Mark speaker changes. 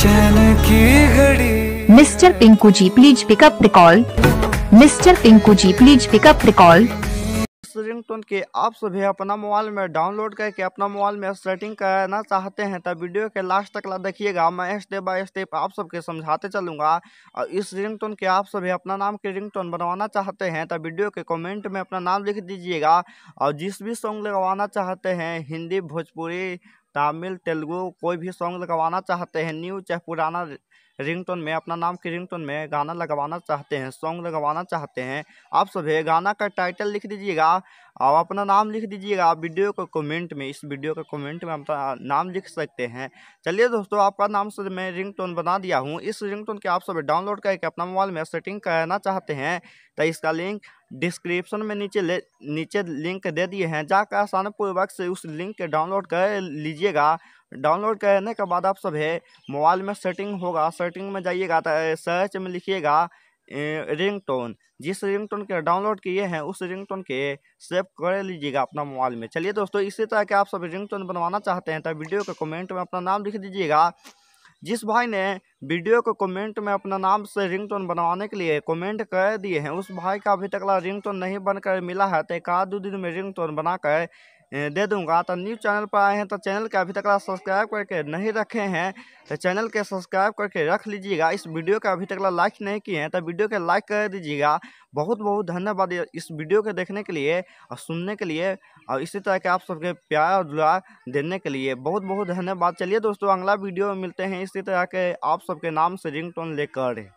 Speaker 1: चैन की घड़ी mister Pinku ji please pick up the call mister Pinku ji please pick up the call
Speaker 2: ringtone के आप सभी अपना मोबाइल में डाउनलोड करके अपना मोबाइल में सेटिंग करना चाहते हैं तो वीडियो के लास्ट तक ला देखिएगा मैं स्टेप बाय स्टेप आप सबके समझाते चलूंगा और इस रिंगटोन के आप सभी अपना नाम के रिंगटोन बनवाना चाहते हैं तो वीडियो के कमेंट में अपना नाम लिख दीजिएगा और जिस भी सॉन्ग लगवाना चाहते हैं हिंदी भोजपुरी तमिल तेलुगु कोई भी सॉन्ग लगवाना चाहते हैं न्यू चाहे पुराना रिंगटोन में अपना नाम की रिंगटोन में गाना लगवाना चाहते हैं सॉन्ग लगवाना चाहते हैं आप सभी गाना का टाइटल लिख दीजिएगा और अपना नाम लिख दीजिएगा वीडियो का कमेंट में इस वीडियो के कमेंट में अपना नाम लिख सकते हैं चलिए दोस्तों आपका नाम से मैं रिंगटोन बना दिया हूँ इस रिंगटोन के आप सभी डाउनलोड करके अपना मोबाइल में सेटिंग करना चाहते हैं तो इसका लिंक डिस्क्रिप्शन में नीचे ले नीचे लिंक दे दिए हैं जाकर आसानपूर्वक से उस लिंक के डाउनलोड कर लीजिएगा डाउनलोड करने के बाद आप सभी मोबाइल में सेटिंग होगा सेटिंग में जाइएगा तो सर्च में लिखिएगा रिंगटोन जिस रिंगटोन के डाउनलोड किए हैं उस रिंगटोन के सेव कर लीजिएगा अपना मोबाइल में चलिए दोस्तों इसी तरह के आप सब रिंगटोन बनवाना चाहते हैं तो वीडियो के कमेंट में अपना नाम लिख दीजिएगा जिस भाई ने वीडियो को कमेंट में अपना नाम से रिंगटोन बनवाने के लिए कमेंट कर दिए हैं उस भाई का अभी तक रिंगटोन नहीं बनकर मिला है तो एक आध दो दिन में रिंगटोन बनाकर दे दूंगा तो न्यूज़ चैनल पर आए हैं तो चैनल के अभी तक सब्सक्राइब करके नहीं रखे हैं तो चैनल के सब्सक्राइब करके रख लीजिएगा इस वीडियो का अभी तक लाइक नहीं किए हैं तो वीडियो के लाइक कर दीजिएगा बहुत बहुत धन्यवाद इस वीडियो के देखने के लिए और सुनने के लिए और इसी तरह के आप सबके प्यार और दुआ देने के लिए बहुत बहुत धन्यवाद चलिए दोस्तों अगला वीडियो मिलते हैं इसी तरह के आप सबके नाम से रिंग लेकर